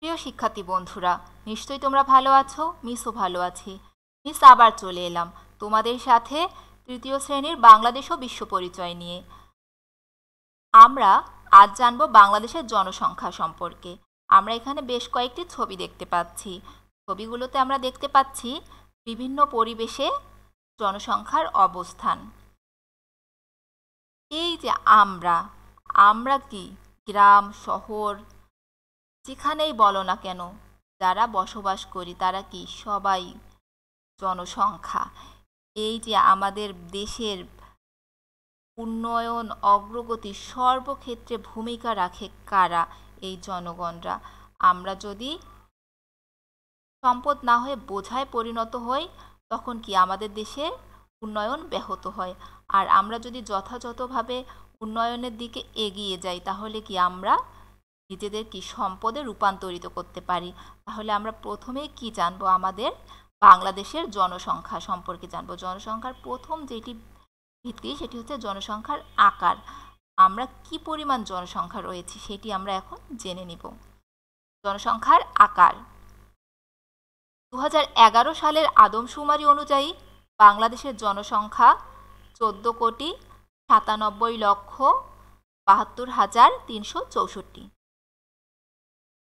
প্রিয় শিক্ষার্থী বন্ধুরা নিশ্চয়ই তোমরা ভালো আছো মিসও ভালো আছি মিস আবার চলে এলাম তোমাদের সাথে তৃতীয় শ্রেণীর বাংলাদেশ ও বিশ্ব পরিচয় নিয়ে আমরা আজ জানব বাংলাদেশের জনসংখ্যা সম্পর্কে আমরা এখানে বেশ কয়েকটি ছবি দেখতে পাচ্ছি ছবিগুলোতে আমরা দেখতে পাচ্ছি বিভিন্ন পরিবেশে জনসংখ্যার অবস্থান এই যে আমরা আমরা কি গ্রাম শহর যেখানেই বলো না কেন যারা বসবাস করি তারা কি সবাই জনসংখ্যা এই যে আমাদের দেশের উন্নয়ন অগ্রগতি সর্বক্ষেত্রে ভূমিকা রাখে কারা এই জনগণরা আমরা যদি সম্পদ না হয়ে বোঝায় পরিণত হই তখন কি আমাদের দেশের উন্নয়ন ব্যাহত হয় আর আমরা যদি যথাযথভাবে উন্নয়নের দিকে এগিয়ে যাই তাহলে কি আমরা নিজেদেরকে সম্পদে রূপান্তরিত করতে পারি তাহলে আমরা প্রথমেই কি জানবো আমাদের বাংলাদেশের জনসংখ্যা সম্পর্কে জানবো জনসংখ্যার প্রথম যেটি ভিত্তি সেটি হচ্ছে জনসংখ্যার আকার আমরা কি পরিমাণ জনসংখ্যা রয়েছে সেটি আমরা এখন জেনে নিব জনসংখ্যার আকার দু সালের আদমশুমারি অনুযায়ী বাংলাদেশের জনসংখ্যা চোদ্দ কোটি সাতানব্বই লক্ষ বাহাত্তর হাজার তিনশো চৌষট্টি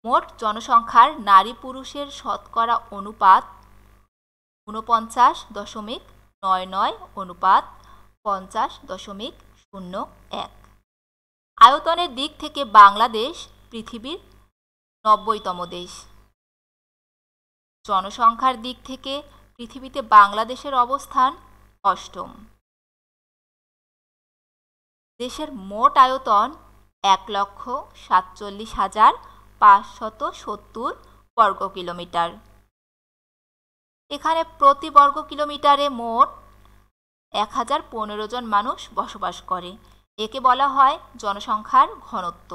মোট জনসংখ্যার নারী পুরুষের শতকরা অনুপাত ঊনপঞ্চাশ দশমিক নয় নয় অনুপাত পঞ্চাশ দশমিক শূন্য এক আয়তনের দিক থেকে বাংলাদেশ পৃথিবীর নব্বইতম দেশ জনসংখ্যার দিক থেকে পৃথিবীতে বাংলাদেশের অবস্থান অষ্টম দেশের মোট আয়তন এক লক্ষ সাতচল্লিশ হাজার পাঁচশত সত্তর বর্গ কিলোমিটার এখানে প্রতি বর্গ কিলোমিটারে মোট এক হাজার পনেরো জন মানুষ বসবাস করে একে বলা হয় জনসংখ্যার ঘনত্ব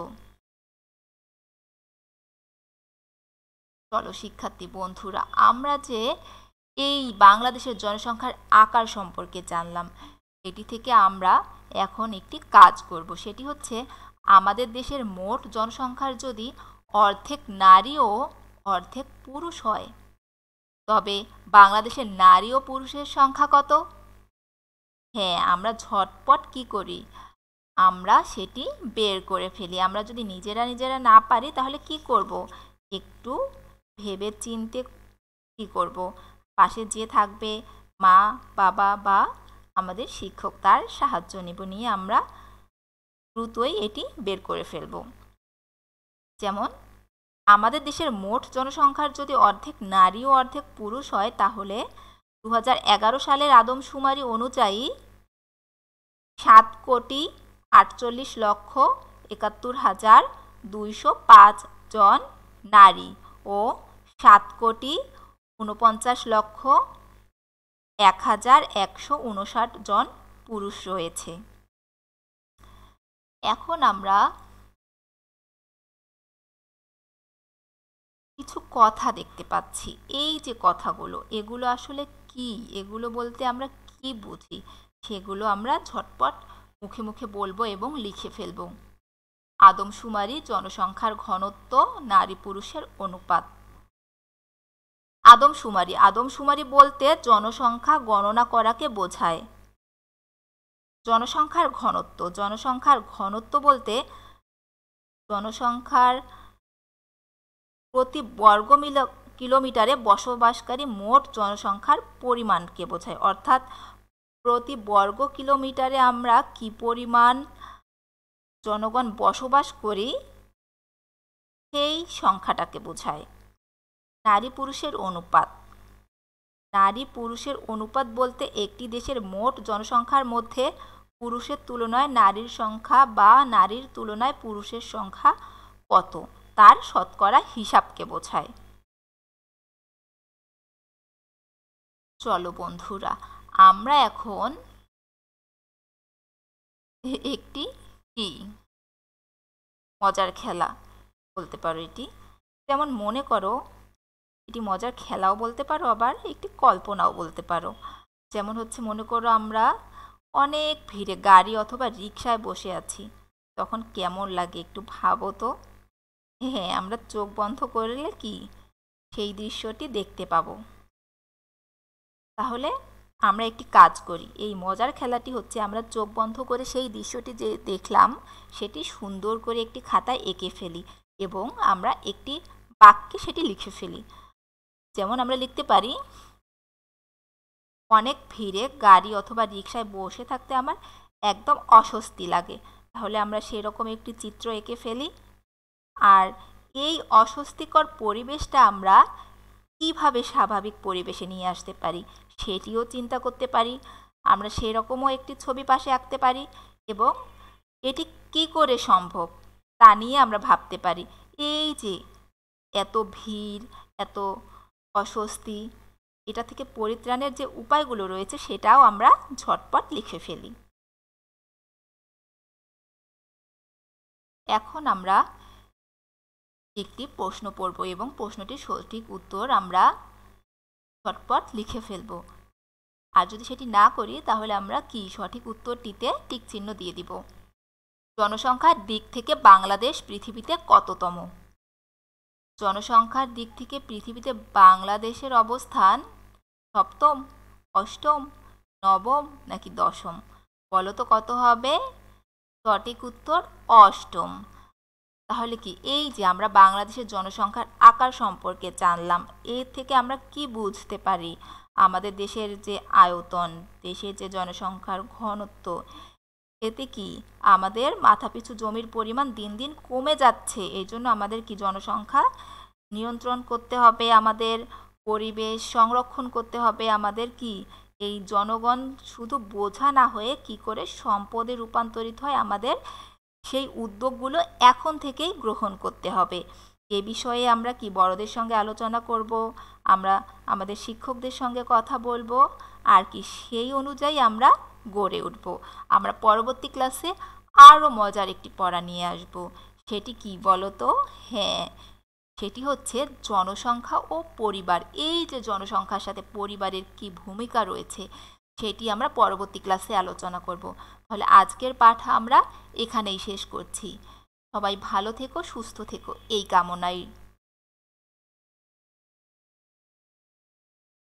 চলো শিক্ষার্থী বন্ধুরা আমরা যে এই বাংলাদেশের জনসংখ্যার আকার সম্পর্কে জানলাম এটি থেকে আমরা এখন একটি কাজ করব সেটি হচ্ছে আমাদের দেশের মোট জনসংখ্যার যদি অর্ধেক নারী ও অর্ধেক পুরুষ হয় তবে বাংলাদেশে নারী ও পুরুষের সংখ্যা কত হ্যাঁ আমরা ঝটপট কি করি আমরা সেটি বের করে ফেলি আমরা যদি নিজেরা নিজেরা না পারি তাহলে কি করব একটু ভেবে চিনতে কি করব পাশে যে থাকবে মা বাবা বা আমাদের শিক্ষক তার সাহায্য নেব নিয়ে আমরা দ্রুতই এটি বের করে ফেলবো যেমন আমাদের দেশের মোট জনসংখ্যার যদি অর্ধেক নারী ও অর্ধেক পুরুষ হয় তাহলে দু এগারো সালের আদমশুমারি অনুযায়ী সাত কোটি আটচল্লিশ লক্ষ একাত্তর হাজার দুইশো পাঁচ জন নারী ও সাত কোটি উনপঞ্চাশ লক্ষ এক হাজার একশো উনষাট জন পুরুষ রয়েছে এখন আমরা কিছু কথা দেখতে পাচ্ছি এই যে কথাগুলো এগুলো আসলে কি এগুলো বলতে আমরা কি বুঝি সেগুলো আমরা ঝটপট মুখে মুখে বলবো এবং লিখে ফেলব আদমশুমারি জনসংখ্যার ঘনত্ব নারী পুরুষের অনুপাত আদমশুমারি আদমশুমারি বলতে জনসংখ্যা গণনা করাকে বোঝায় জনসংখ্যার ঘনত্ব জনসংখ্যার ঘনত্ব বলতে জনসংখ্যার প্রতি বর্গ কিলোমিটারে বসবাসকারী মোট জনসংখ্যার পরিমাণকে বোঝায় অর্থাৎ প্রতি বর্গ কিলোমিটারে আমরা কি পরিমাণ জনগণ বসবাস করি সেই সংখ্যাটাকে বোঝায় নারী পুরুষের অনুপাত নারী পুরুষের অনুপাত বলতে একটি দেশের মোট জনসংখ্যার মধ্যে পুরুষের তুলনায় নারীর সংখ্যা বা নারীর তুলনায় পুরুষের সংখ্যা কত তার শতকরা হিসাবকে বোঝায় চলো বন্ধুরা আমরা এখন একটি কি মজার খেলা বলতে পারো এটি যেমন মনে করো এটি মজার খেলাও বলতে পারো আবার একটি কল্পনাও বলতে পারো যেমন হচ্ছে মনে করো আমরা অনেক ভিড়ে গাড়ি অথবা রিক্সায় বসে আছি তখন কেমন লাগে একটু ভাবো তো হ্যাঁ আমরা চোখ বন্ধ করলে কি সেই দৃশ্যটি দেখতে পাবো তাহলে আমরা একটি কাজ করি এই মজার খেলাটি হচ্ছে আমরা চোখ বন্ধ করে সেই দৃশ্যটি যে দেখলাম সেটি সুন্দর করে একটি খাতায় এঁকে ফেলি এবং আমরা একটি বাক্যে সেটি লিখে ফেলি যেমন আমরা লিখতে পারি অনেক ভিড়ে গাড়ি অথবা রিক্সায় বসে থাকতে আমার একদম অস্বস্তি লাগে তাহলে আমরা সেরকম একটি চিত্র এঁকে ফেলি আর এই অস্বস্তিকর পরিবেশটা আমরা কিভাবে স্বাভাবিক পরিবেশে নিয়ে আসতে পারি সেটিও চিন্তা করতে পারি আমরা সেরকমও একটি ছবি পাশে আঁকতে পারি এবং এটি কি করে সম্ভব তা নিয়ে আমরা ভাবতে পারি এই যে এত ভিড় এত অস্বস্তি এটা থেকে পরিত্রাণের যে উপায়গুলো রয়েছে সেটাও আমরা ঝটপট লিখে ফেলি এখন আমরা একটি প্রশ্ন পড়ব এবং প্রশ্নটির সঠিক উত্তর আমরা ঝটপট লিখে ফেলব আর যদি সেটি না করি তাহলে আমরা কি সঠিক উত্তরটিতে টিক চিহ্ন দিয়ে দিব জনসংখ্যার দিক থেকে বাংলাদেশ পৃথিবীতে কততম জনসংখ্যার দিক থেকে পৃথিবীতে বাংলাদেশের অবস্থান সপ্তম অষ্টম নবম নাকি দশম বলো তো কত হবে সঠিক উত্তর অষ্টম তাহলে কি এই যে আমরা বাংলাদেশের জনসংখ্যার আকার সম্পর্কে জানলাম এর থেকে আমরা কি বুঝতে পারি আমাদের দেশের যে আয়তন দেশের যে জনসংখ্যার ঘনত্ব এতে কি আমাদের মাথাপিছু জমির পরিমাণ দিন দিন কমে যাচ্ছে এই জন্য আমাদের কি জনসংখ্যা নিয়ন্ত্রণ করতে হবে আমাদের পরিবেশ সংরক্ষণ করতে হবে আমাদের কি এই জনগণ শুধু বোঝা না হয়ে কি করে সম্পদে রূপান্তরিত হয় আমাদের সেই উদ্যোগগুলো এখন থেকেই গ্রহণ করতে হবে এ বিষয়ে আমরা কি বড়দের সঙ্গে আলোচনা করব আমরা আমাদের শিক্ষকদের সঙ্গে কথা বলবো আর কি সেই অনুযায়ী আমরা গড়ে উঠব আমরা পরবর্তী ক্লাসে আরও মজার একটি পড়া নিয়ে আসব সেটি কি বলো তো হ্যাঁ সেটি হচ্ছে জনসংখ্যা ও পরিবার এই যে জনসংখ্যার সাথে পরিবারের কি ভূমিকা রয়েছে সেটি আমরা পরবর্তী ক্লাসে আলোচনা করব তাহলে আজকের পাঠ আমরা এখানেই শেষ করছি সবাই ভালো থেকো সুস্থ থেকো এই কামনায়